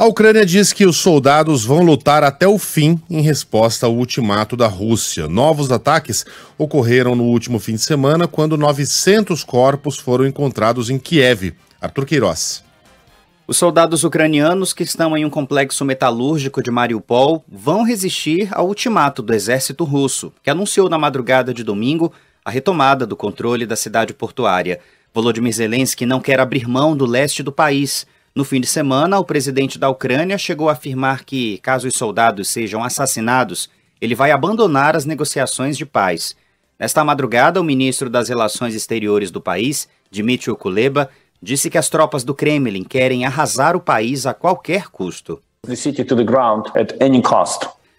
A Ucrânia diz que os soldados vão lutar até o fim em resposta ao ultimato da Rússia. Novos ataques ocorreram no último fim de semana, quando 900 corpos foram encontrados em Kiev. Arthur Queiroz. Os soldados ucranianos que estão em um complexo metalúrgico de Mariupol vão resistir ao ultimato do exército russo, que anunciou na madrugada de domingo a retomada do controle da cidade portuária. Volodymyr Zelensky não quer abrir mão do leste do país no fim de semana, o presidente da Ucrânia chegou a afirmar que, caso os soldados sejam assassinados, ele vai abandonar as negociações de paz. Nesta madrugada, o ministro das Relações Exteriores do país, Dmitry Kuleba, disse que as tropas do Kremlin querem arrasar o país a qualquer custo.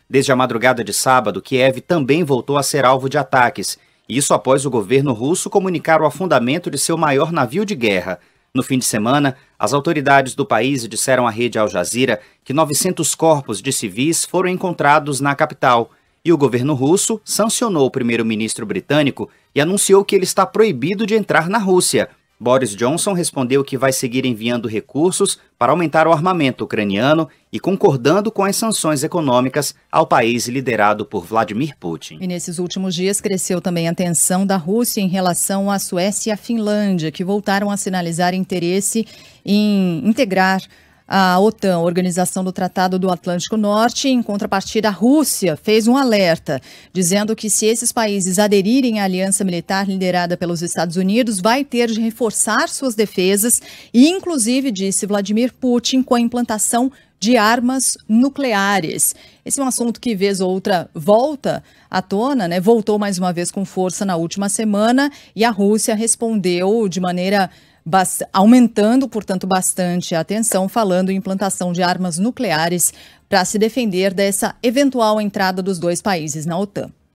Desde a madrugada de sábado, Kiev também voltou a ser alvo de ataques. Isso após o governo russo comunicar o afundamento de seu maior navio de guerra, no fim de semana, as autoridades do país disseram à rede Al Jazeera que 900 corpos de civis foram encontrados na capital. E o governo russo sancionou o primeiro-ministro britânico e anunciou que ele está proibido de entrar na Rússia Boris Johnson respondeu que vai seguir enviando recursos para aumentar o armamento ucraniano e concordando com as sanções econômicas ao país liderado por Vladimir Putin. E nesses últimos dias cresceu também a tensão da Rússia em relação à Suécia e à Finlândia, que voltaram a sinalizar interesse em integrar a OTAN, Organização do Tratado do Atlântico Norte, em contrapartida a Rússia, fez um alerta, dizendo que se esses países aderirem à aliança militar liderada pelos Estados Unidos, vai ter de reforçar suas defesas e, inclusive, disse Vladimir Putin, com a implantação de armas nucleares. Esse é um assunto que, vez ou outra, volta à tona, né? voltou mais uma vez com força na última semana e a Rússia respondeu de maneira aumentando, portanto, bastante a atenção falando em implantação de armas nucleares para se defender dessa eventual entrada dos dois países na OTAN.